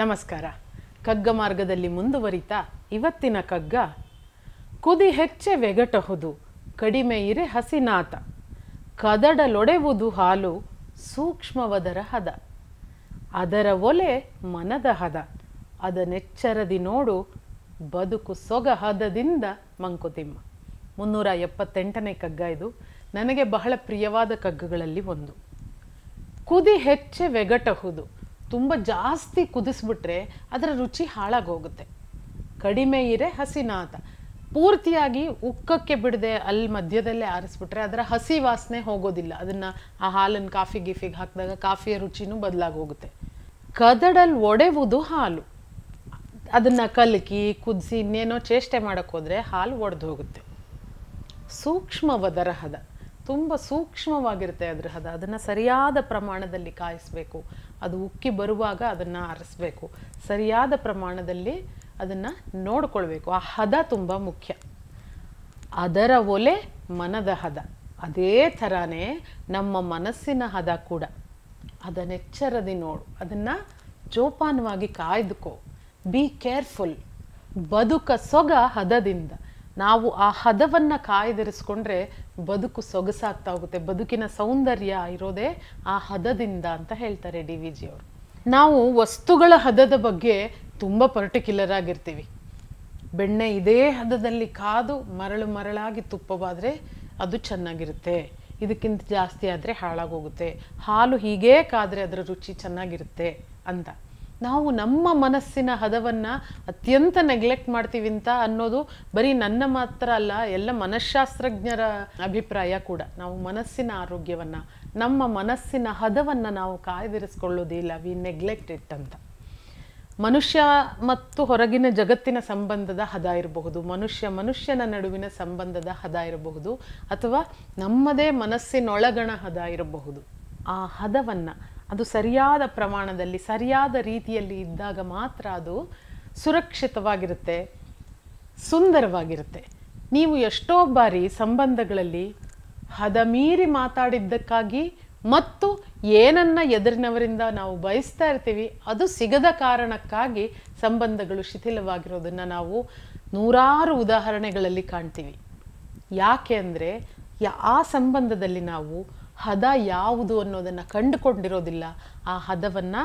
ನಮಸ್ಕಾರ ಕಗ್ಗ ಮಾರ್ಗದಲ್ಲಿ ಮುಂದುವರಿತಾ ಇವತ್ತಿನ ಕಗ್ಗ ಕುದಿ ಹೆಚ್ಚೆ ವೆಗಟಹುದು ಕಡಿಮೆ ಇರೆ ಹಸಿನಾತ ಕದಡಲೊಡೆವುದು ಹಾಲು ಸೂಕ್ಷ್ಮವದರ ಹದ ಅದರ ಒಲೆ ಮನದ ಹದ ಅದನ್ನೆಚ್ಚರದಿ ನೋಡು ಬದುಕು ಸೊಗ ಹದದಿಂದ ಮಂಕುತಿಮ್ಮ ಮುನ್ನೂರ ಎಪ್ಪತ್ತೆಂಟನೇ ಕಗ್ಗ ಇದು ನನಗೆ ಬಹಳ ಪ್ರಿಯವಾದ ಕಗ್ಗಗಳಲ್ಲಿ ಒಂದು ಕುದಿ ಹೆಚ್ಚೆ ವೆಗಟಹುದು ತುಂಬ ಜಾಸ್ತಿ ಕುದಿಸ್ಬಿಟ್ರೆ ಅದರ ರುಚಿ ಹಾಳಾಗೋಗುತ್ತೆ ಕಡಿಮೆ ಇರೆ ಹಸಿನಾತ ಪೂರ್ತಿಯಾಗಿ ಉಕ್ಕಕ್ಕೆ ಬಿಡದೆ ಅಲ್ಲಿ ಮಧ್ಯದಲ್ಲೇ ಆರಿಸ್ಬಿಟ್ರೆ ಅದರ ಹಸಿ ವಾಸನೆ ಹೋಗೋದಿಲ್ಲ ಅದನ್ನು ಆ ಹಾಲನ್ನು ಕಾಫಿ ಗಿಫಿಗೆ ಹಾಕಿದಾಗ ಕಾಫಿಯ ರುಚಿನೂ ಬದಲಾಗಿ ಹೋಗುತ್ತೆ ಕದಡಲ್ಲಿ ಒಡೆವುದು ಹಾಲು ಅದನ್ನು ಕಲಕಿ ಕುದಿಸಿ ಇನ್ನೇನೋ ಚೇಷ್ಟೆ ಮಾಡೋಕ್ಕೋದ್ರೆ ಹಾಲು ಒಡೆದು ಹೋಗುತ್ತೆ ಸೂಕ್ಷ್ಮವದರಹದ ತುಂಬ ಸೂಕ್ಷ್ಮವಾಗಿರುತ್ತೆ ಅದ್ರ ಹದ ಅದನ್ನು ಸರಿಯಾದ ಪ್ರಮಾಣದಲ್ಲಿ ಕಾಯಿಸಬೇಕು ಅದು ಉಕ್ಕಿ ಬರುವಾಗ ಅದನ್ನು ಅರಸಬೇಕು ಸರಿಯಾದ ಪ್ರಮಾಣದಲ್ಲಿ ಅದನ್ನು ನೋಡ್ಕೊಳ್ಬೇಕು ಆ ಹದ ತುಂಬ ಮುಖ್ಯ ಅದರ ಒಲೆ ಮನದ ಹದ ಅದೇ ಥರನೇ ನಮ್ಮ ಮನಸ್ಸಿನ ಹದ ಕೂಡ ಅದನ್ನೆಚ್ಚರದಿ ನೋಡು ಅದನ್ನು ಜೋಪಾನವಾಗಿ ಕಾಯ್ದುಕೋ ಬಿ ಕೇರ್ಫುಲ್ ಬದುಕ ಸೊಗ ಹದದಿಂದ ನಾವು ಆ ಹದವನ್ನು ಕಾಯ್ದಿರಿಸ್ಕೊಂಡ್ರೆ ಬದುಕು ಸೊಗಸಾಗ್ತಾ ಹೋಗುತ್ತೆ ಬದುಕಿನ ಸೌಂದರ್ಯ ಇರೋದೇ ಆ ಹದದಿಂದ ಅಂತ ಹೇಳ್ತಾರೆ ಡಿ ವಿ ಜಿ ಅವರು ನಾವು ವಸ್ತುಗಳ ಹದದ ಬಗ್ಗೆ ತುಂಬ ಪರ್ಟಿಕ್ಯುಲರ್ ಆಗಿರ್ತೀವಿ ಬೆಣ್ಣೆ ಇದೇ ಹದದಲ್ಲಿ ಕಾದು ಮರಳು ಮರಳಾಗಿ ತುಪ್ಪವಾದರೆ ಅದು ಚೆನ್ನಾಗಿರುತ್ತೆ ಇದಕ್ಕಿಂತ ಜಾಸ್ತಿ ಆದರೆ ಹಾಳಾಗೋಗುತ್ತೆ ಹಾಲು ಹೀಗೇ ಕಾದರೆ ಅದರ ರುಚಿ ಚೆನ್ನಾಗಿರುತ್ತೆ ಅಂತ ನಾವು ನಮ್ಮ ಮನಸ್ಸಿನ ಹದವನ್ನ ಅತ್ಯಂತ ನೆಗ್ಲೆಕ್ಟ್ ಮಾಡ್ತೀವಿ ಅಂತ ಅನ್ನೋದು ಬರೀ ನನ್ನ ಮಾತ್ರ ಅಲ್ಲ ಎಲ್ಲ ಮನಶಾಸ್ತ್ರಜ್ಞರ ಅಭಿಪ್ರಾಯ ಕೂಡ ನಾವು ಮನಸ್ಸಿನ ಆರೋಗ್ಯವನ್ನು ನಮ್ಮ ಮನಸ್ಸಿನ ಹದವನ್ನು ನಾವು ಕಾಯ್ದಿರಿಸ್ಕೊಳ್ಳೋದಿಲ್ಲ ವಿ ನೆಗ್ಲೆಕ್ಟ್ ಇಟ್ ಅಂತ ಮನುಷ್ಯ ಮತ್ತು ಹೊರಗಿನ ಜಗತ್ತಿನ ಸಂಬಂಧದ ಹದ ಇರಬಹುದು ಮನುಷ್ಯ ಮನುಷ್ಯನ ನಡುವಿನ ಸಂಬಂಧದ ಹದ ಇರಬಹುದು ಅಥವಾ ನಮ್ಮದೇ ಮನಸ್ಸಿನೊಳಗಣ ಹದ ಇರಬಹುದು ಆ ಹದವನ್ನು ಅದು ಸರಿಯಾದ ಪ್ರಮಾಣದಲ್ಲಿ ಸರಿಯಾದ ರೀತಿಯಲ್ಲಿ ಇದ್ದಾಗ ಮಾತ್ರ ಅದು ಸುರಕ್ಷಿತವಾಗಿರುತ್ತೆ ಸುಂದರವಾಗಿರುತ್ತೆ ನೀವು ಎಷ್ಟೋ ಬಾರಿ ಸಂಬಂಧಗಳಲ್ಲಿ ಹದಮೀರಿ ಮಾತಾಡಿದ್ದಕ್ಕಾಗಿ ಮತ್ತು ಏನನ್ನ ಎದುರಿನವರಿಂದ ನಾವು ಬಯಸ್ತಾ ಇರ್ತೀವಿ ಅದು ಸಿಗದ ಕಾರಣಕ್ಕಾಗಿ ಸಂಬಂಧಗಳು ಶಿಥಿಲವಾಗಿರೋದನ್ನು ನಾವು ನೂರಾರು ಉದಾಹರಣೆಗಳಲ್ಲಿ ಕಾಣ್ತೀವಿ ಯಾಕೆ ಅಂದರೆ ಆ ಸಂಬಂಧದಲ್ಲಿ ನಾವು ಹದ ಯಾವುದು ಅನ್ನೋದನ್ನು ಕಂಡುಕೊಂಡಿರೋದಿಲ್ಲ ಆ ಹದವನ್ನು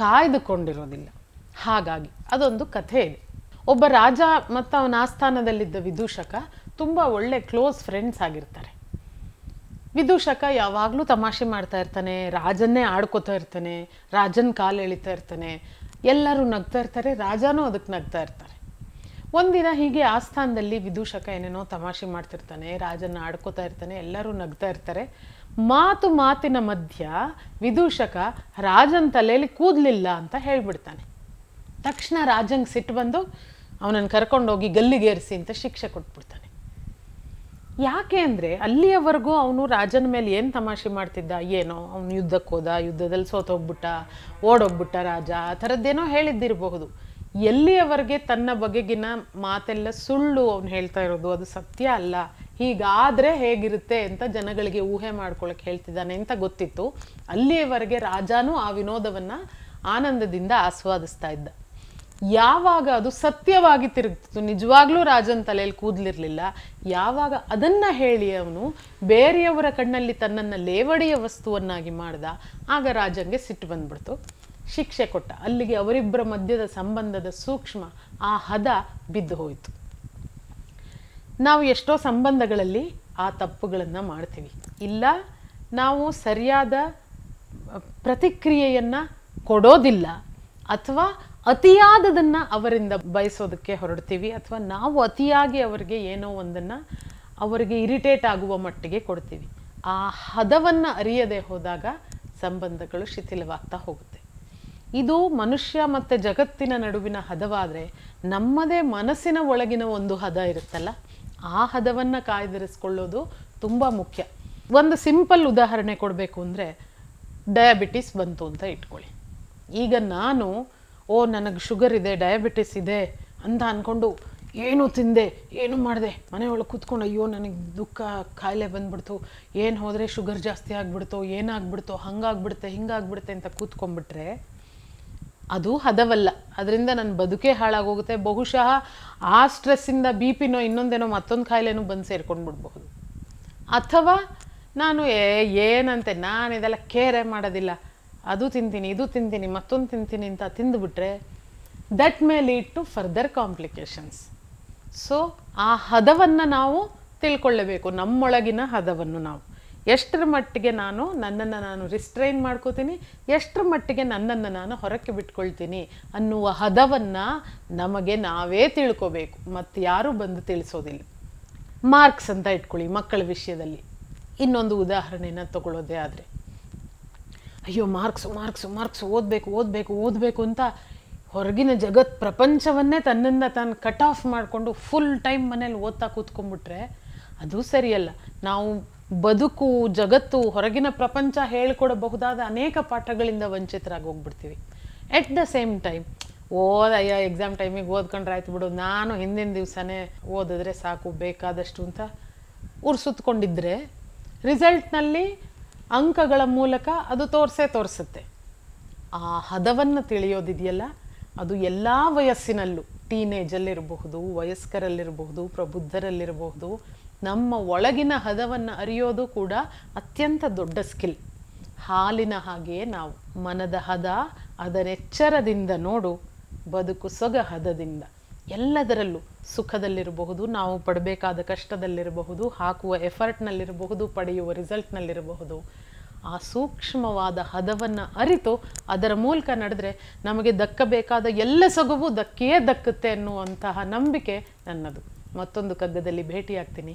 ಕಾಯ್ದುಕೊಂಡಿರೋದಿಲ್ಲ ಹಾಗಾಗಿ ಅದೊಂದು ಕಥೆ ಇದೆ ಒಬ್ಬ ರಾಜ ಮತ್ತು ಅವನ ಆಸ್ಥಾನದಲ್ಲಿದ್ದ ವಿದೂಷಕ ತುಂಬ ಒಳ್ಳೆ ಕ್ಲೋಸ್ ಫ್ರೆಂಡ್ಸ್ ಆಗಿರ್ತಾರೆ ವಿದೂಷಕ ಯಾವಾಗಲೂ ತಮಾಷೆ ಮಾಡ್ತಾ ಇರ್ತಾನೆ ರಾಜನ್ನೇ ಆಡ್ಕೋತಾ ಇರ್ತಾನೆ ರಾಜನ ಕಾಲು ಎಳಿತಾ ಇರ್ತಾನೆ ಎಲ್ಲರೂ ನಗ್ತಾ ಇರ್ತಾರೆ ರಾಜನೂ ಅದಕ್ಕೆ ನಗ್ತಾ ಇರ್ತಾರೆ ಒಂದಿನ ಹೀಗೆ ಆಸ್ಥಾನದಲ್ಲಿ ವಿದೂಷಕ ಏನೇನೋ ತಮಾಷೆ ಮಾಡ್ತಿರ್ತಾನೆ ರಾಜನ ಆಡ್ಕೋತಾ ಇರ್ತಾನೆ ಎಲ್ಲರೂ ನಗ್ತಾ ಇರ್ತಾರೆ ಮಾತು ಮಾತಿನ ಮಧ್ಯ ವಿದೂಷಕ ರಾಜನ ತಲೆಯಲ್ಲಿ ಕೂದಲಿಲ್ಲ ಅಂತ ಹೇಳ್ಬಿಡ್ತಾನೆ ತಕ್ಷಣ ರಾಜಂಗೆ ಸಿಟ್ಟು ಬಂದು ಅವನನ್ನು ಕರ್ಕೊಂಡೋಗಿ ಗಲ್ಲಿಗೇರಿಸಿ ಅಂತ ಶಿಕ್ಷೆ ಕೊಟ್ಬಿಡ್ತಾನೆ ಯಾಕೆ ಅಂದರೆ ಅಲ್ಲಿಯವರೆಗೂ ಅವನು ರಾಜನ ಮೇಲೆ ಏನು ತಮಾಷೆ ಮಾಡ್ತಿದ್ದ ಏನೋ ಅವನು ಯುದ್ಧಕ್ಕೆ ಹೋದ ಯುದ್ಧದಲ್ಲಿ ಸೋತೋಗ್ಬಿಟ್ಟ ಓಡೋಗ್ಬಿಟ್ಟ ರಾಜ ಆ ಥರದ್ದೇನೋ ಹೇಳಿದ್ದಿರಬಹುದು ಎಲ್ಲಿಯವರೆಗೆ ತನ್ನ ಬಗೆಗಿನ ಮಾತೆಲ್ಲ ಸುಳ್ಳು ಅವ್ನು ಹೇಳ್ತಾ ಇರೋದು ಅದು ಸತ್ಯ ಅಲ್ಲ ಹೀಗಾದ್ರೆ ಹೇಗಿರುತ್ತೆ ಅಂತ ಜನಗಳಿಗೆ ಊಹೆ ಮಾಡ್ಕೊಳಕ್ ಹೇಳ್ತಿದ್ದಾನೆ ಅಂತ ಗೊತ್ತಿತ್ತು ಅಲ್ಲಿಯವರೆಗೆ ರಾಜಾನು ಆ ವಿನೋದವನ್ನ ಆನಂದದಿಂದ ಆಸ್ವಾದಿಸ್ತಾ ಇದ್ದ ಯಾವಾಗ ಅದು ಸತ್ಯವಾಗಿ ತಿರುಗ್ತಿತ್ತು ನಿಜವಾಗ್ಲೂ ರಾಜನ ತಲೆಯಲ್ಲಿ ಕೂದಲಿರಲಿಲ್ಲ ಯಾವಾಗ ಅದನ್ನ ಹೇಳಿ ಅವನು ಬೇರೆಯವರ ಕಣ್ಣಲ್ಲಿ ತನ್ನನ್ನು ಲೇವಡಿಯ ವಸ್ತುವನ್ನಾಗಿ ಮಾಡ್ದ ಆಗ ರಾಜಂಗೆ ಸಿಟ್ಟು ಬಂದ್ಬಿಡ್ತು ಶಿಕ್ಷೆ ಕೊಟ್ಟ ಅಲ್ಲಿಗೆ ಅವರಿಬ್ಬರ ಮಧ್ಯದ ಸಂಬಂಧದ ಸೂಕ್ಷ್ಮ ಆ ಹದ ಬಿದ್ದು ಹೋಯಿತು ನಾವು ಎಷ್ಟೋ ಸಂಬಂಧಗಳಲ್ಲಿ ಆ ತಪ್ಪುಗಳನ್ನು ಮಾಡ್ತೀವಿ ಇಲ್ಲ ನಾವು ಸರಿಯಾದ ಪ್ರತಿಕ್ರಿಯೆಯನ್ನು ಕೊಡೋದಿಲ್ಲ ಅಥವಾ ಅತಿಯಾದದನ್ನು ಅವರಿಂದ ಬಯಸೋದಕ್ಕೆ ಹೊರಡ್ತೀವಿ ಅಥವಾ ನಾವು ಅತಿಯಾಗಿ ಅವರಿಗೆ ಏನೋ ಒಂದನ್ನು ಅವರಿಗೆ ಇರಿಟೇಟ್ ಆಗುವ ಮಟ್ಟಿಗೆ ಕೊಡ್ತೀವಿ ಆ ಹದವನ್ನು ಅರಿಯದೆ ಹೋದಾಗ ಸಂಬಂಧಗಳು ಶಿಥಿಲವಾಗ್ತಾ ಹೋಗುತ್ತೆ ಇದು ಮನುಷ್ಯ ಮತ್ತು ಜಗತ್ತಿನ ನಡುವಿನ ಹದವಾದರೆ ನಮ್ಮದೇ ಮನಸ್ಸಿನ ಒಳಗಿನ ಒಂದು ಹದ ಇರುತ್ತಲ್ಲ ಆ ಹದವನ್ನು ಕಾಯ್ದಿರಿಸ್ಕೊಳ್ಳೋದು ತುಂಬ ಮುಖ್ಯ ಒಂದು ಸಿಂಪಲ್ ಉದಾಹರಣೆ ಕೊಡಬೇಕು ಅಂದರೆ ಡಯಾಬಿಟಿಸ್ ಬಂತು ಅಂತ ಇಟ್ಕೊಳ್ಳಿ ಈಗ ನಾನು ಓ ನನಗೆ ಶುಗರ್ ಇದೆ ಡಯಾಬಿಟಿಸ್ ಇದೆ ಅಂತ ಅಂದ್ಕೊಂಡು ಏನು ತಿಂದೆ ಏನು ಮಾಡಿದೆ ಮನೆಯೊಳಗೆ ಕೂತ್ಕೊಂಡು ಅಯ್ಯೋ ನನಗೆ ದುಃಖ ಕಾಯಿಲೆ ಬಂದ್ಬಿಡ್ತು ಏನು ಹೋದರೆ ಶುಗರ್ ಜಾಸ್ತಿ ಆಗಿಬಿಡ್ತು ಏನಾಗ್ಬಿಡ್ತು ಹಂಗಾಗ್ಬಿಡುತ್ತೆ ಹಿಂಗಾಗ್ಬಿಡುತ್ತೆ ಅಂತ ಕೂತ್ಕೊಂಡ್ಬಿಟ್ರೆ ಅದು ಹದವಲ್ಲ ಅದರಿಂದ ನನ್ನ ಬದುಕೇ ಹಾಳಾಗೋಗುತ್ತೆ ಬಹುಶಃ ಆ ಸ್ಟ್ರೆಸ್ಸಿಂದ ಬಿ ಪಿನೋ ಇನ್ನೊಂದೇನೋ ಮತ್ತೊಂದು ಕಾಯಿಲೆನೂ ಬಂದು ಸೇರ್ಕೊಂಡು ಬಿಡ್ಬಹುದು ಅಥವಾ ನಾನು ಏ ಏನಂತೆ ನಾನು ಇದೆಲ್ಲ ಕೇರೆ ಮಾಡೋದಿಲ್ಲ ಅದು ತಿಂತೀನಿ ಇದು ತಿಂತೀನಿ ಮತ್ತೊಂದು ತಿಂತೀನಿ ಅಂತ ತಿಂದುಬಿಟ್ರೆ that may lead to further complications so ಆ ಹದವನ್ನು ನಾವು ತಿಳ್ಕೊಳ್ಳಬೇಕು ನಮ್ಮೊಳಗಿನ ಹದವನ್ನು ನಾವು ಎಷ್ಟರ ಮಟ್ಟಿಗೆ ನಾನು ನನ್ನನ್ನು ನಾನು ರಿಸ್ಟ್ರೈನ್ ಮಾಡ್ಕೋತೀನಿ ಎಷ್ಟರ ಮಟ್ಟಿಗೆ ನನ್ನನ್ನು ನಾನು ಹೊರಕ್ಕೆ ಬಿಟ್ಕೊಳ್ತೀನಿ ಅನ್ನುವ ಹದವನ್ನು ನಮಗೆ ನಾವೇ ತಿಳ್ಕೋಬೇಕು ಮತ್ತು ಯಾರೂ ಬಂದು ತಿಳಿಸೋದಿಲ್ಲ ಮಾರ್ಕ್ಸ್ ಅಂತ ಇಟ್ಕೊಳ್ಳಿ ಮಕ್ಕಳ ವಿಷಯದಲ್ಲಿ ಇನ್ನೊಂದು ಉದಾಹರಣೆನ ತಗೊಳ್ಳೋದೇ ಆದರೆ ಅಯ್ಯೋ ಮಾರ್ಕ್ಸು ಮಾರ್ಕ್ಸು ಮಾರ್ಕ್ಸ್ ಓದಬೇಕು ಓದಬೇಕು ಓದಬೇಕು ಅಂತ ಹೊರಗಿನ ಜಗತ್ ಪ್ರಪಂಚವನ್ನೇ ತನ್ನನ್ನು ತಾನು ಕಟ್ ಆಫ್ ಮಾಡಿಕೊಂಡು ಫುಲ್ ಟೈಮ್ ಮನೇಲಿ ಓದ್ತಾ ಕೂತ್ಕೊಂಡ್ಬಿಟ್ರೆ ಅದು ಸರಿಯಲ್ಲ ನಾವು ಬದುಕು ಜಗತ್ತು ಹೊರಗಿನ ಪ್ರಪಂಚ ಹೇಳ್ಕೊಡಬಹುದಾದ ಅನೇಕ ಪಾಠಗಳಿಂದ ವಂಚಿತರಾಗಿ ಹೋಗ್ಬಿಡ್ತೀವಿ ಎಟ್ ದ ಸೇಮ್ ಟೈಮ್ ಓದಯ್ಯ ಎಕ್ಸಾಮ್ ಟೈಮಿಗೆ ಓದ್ಕೊಂಡ್ರೆ ಆಯ್ತು ಬಿಡು ನಾನು ಹಿಂದಿನ ದಿವಸನೇ ಓದಿದ್ರೆ ಸಾಕು ಬೇಕಾದಷ್ಟು ಅಂತ ಉರ್ಸುತ್ಕೊಂಡಿದ್ರೆ ರಿಸಲ್ಟ್ನಲ್ಲಿ ಅಂಕಗಳ ಮೂಲಕ ಅದು ತೋರಿಸೇ ತೋರಿಸುತ್ತೆ ಆ ಹದವನ್ನು ತಿಳಿಯೋದಿದೆಯಲ್ಲ ಅದು ಎಲ್ಲ ವಯಸ್ಸಿನಲ್ಲೂ ಟೀನೇಜಲ್ಲಿರಬಹುದು ವಯಸ್ಕರಲ್ಲಿರಬಹುದು ಪ್ರಬುದ್ಧರಲ್ಲಿರಬಹುದು ನಮ್ಮ ಒಳಗಿನ ಹದವನ್ನು ಅರಿಯೋದು ಕೂಡ ಅತ್ಯಂತ ದೊಡ್ಡ ಸ್ಕಿಲ್ ಹಾಲಿನ ಹಾಗೆಯೇ ನಾವು ಮನದ ಹದ ಅದರೆಚ್ಚರದಿಂದ ನೋಡು ಬದುಕು ಸೊಗ ಹದದಿಂದ ಎಲ್ಲದರಲ್ಲೂ ಸುಖದಲ್ಲಿರಬಹುದು ನಾವು ಪಡಬೇಕಾದ ಕಷ್ಟದಲ್ಲಿರಬಹುದು ಹಾಕುವ ಎಫರ್ಟ್ನಲ್ಲಿರಬಹುದು ಪಡೆಯುವ ರಿಸಲ್ಟ್ನಲ್ಲಿರಬಹುದು ಆ ಸೂಕ್ಷ್ಮವಾದ ಹದವನ್ನು ಅರಿತು ಅದರ ಮೂಲಕ ನಡೆದ್ರೆ ನಮಗೆ ದಕ್ಕಬೇಕಾದ ಎಲ್ಲ ಸೊಗವೂ ದಕ್ಕೇ ದಕ್ಕುತ್ತೆ ಅನ್ನುವಂತಹ ನಂಬಿಕೆ ನನ್ನದು ಮತ್ತೊಂದು ಕಗ್ಗದಲ್ಲಿ ಭೇಟಿಯಾಗ್ತೀನಿ